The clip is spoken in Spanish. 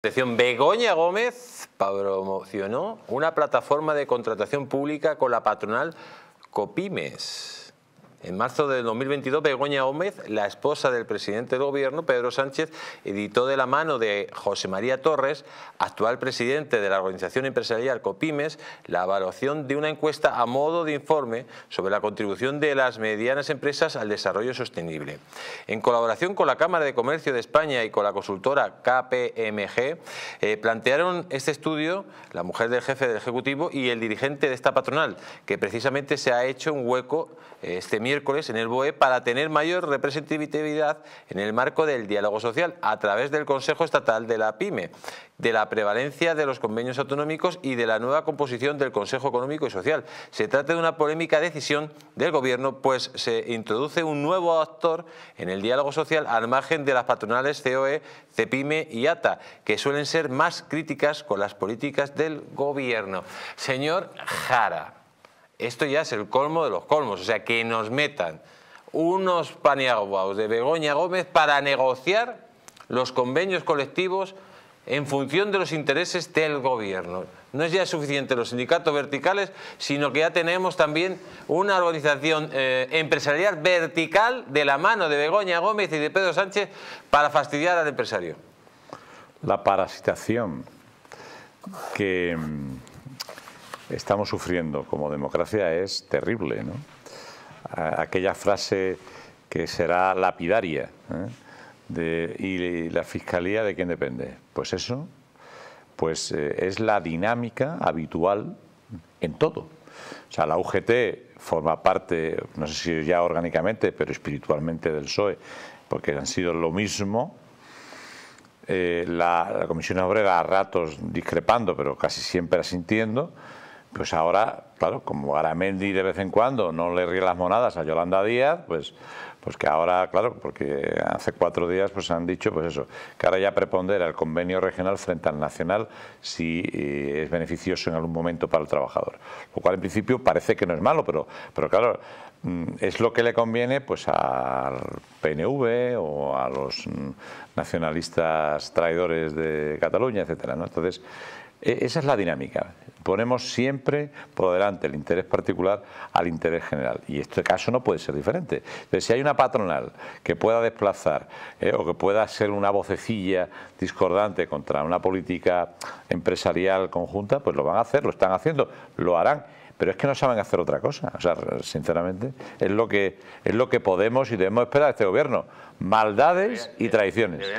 Begoña Gómez promocionó una plataforma de contratación pública con la patronal Copimes. En marzo del 2022, Begoña Gómez, la esposa del presidente del gobierno, Pedro Sánchez, editó de la mano de José María Torres, actual presidente de la organización empresarial COPIMES, la evaluación de una encuesta a modo de informe sobre la contribución de las medianas empresas al desarrollo sostenible. En colaboración con la Cámara de Comercio de España y con la consultora KPMG, eh, plantearon este estudio la mujer del jefe del Ejecutivo y el dirigente de esta patronal, que precisamente se ha hecho un hueco eh, este mismo miércoles en el BOE para tener mayor representatividad en el marco del diálogo social a través del Consejo Estatal de la PYME, de la prevalencia de los convenios autonómicos y de la nueva composición del Consejo Económico y Social. Se trata de una polémica decisión del Gobierno, pues se introduce un nuevo actor en el diálogo social al margen de las patronales COE, CEPIME y ATA, que suelen ser más críticas con las políticas del Gobierno. Señor Jara, esto ya es el colmo de los colmos. O sea, que nos metan unos paniaguas de Begoña Gómez para negociar los convenios colectivos en función de los intereses del gobierno. No es ya suficiente los sindicatos verticales, sino que ya tenemos también una organización eh, empresarial vertical de la mano de Begoña Gómez y de Pedro Sánchez para fastidiar al empresario. La parasitación que estamos sufriendo como democracia es terrible. Aquella frase que será lapidaria ¿eh? y la fiscalía de quién depende. Pues eso pues eh, es la dinámica habitual en todo. O sea, la UGT forma parte, no sé si ya orgánicamente, pero espiritualmente del PSOE, porque han sido lo mismo. Eh, la, la, Comisión Obrera a ratos discrepando, pero casi siempre asintiendo pues ahora, claro, como Aramendi de vez en cuando no le ríe las monadas a Yolanda Díaz, pues, pues que ahora, claro, porque hace cuatro días pues han dicho pues eso, que ahora ya prepondera el convenio regional frente al nacional si eh, es beneficioso en algún momento para el trabajador. Lo cual en principio parece que no es malo, pero, pero claro, mm, es lo que le conviene pues al PNV o a los mm, nacionalistas traidores de Cataluña, etcétera. ¿no? Entonces, e, esa es la dinámica. Ponemos siempre por delante el interés particular al interés general. Y este caso no puede ser diferente. pero si hay una patronal que pueda desplazar eh, o que pueda ser una vocecilla discordante contra una política empresarial conjunta, pues lo van a hacer, lo están haciendo, lo harán pero es que no saben hacer otra cosa. O sea, sinceramente, es lo que, es lo que podemos y debemos esperar de este gobierno. Maldades y traiciones.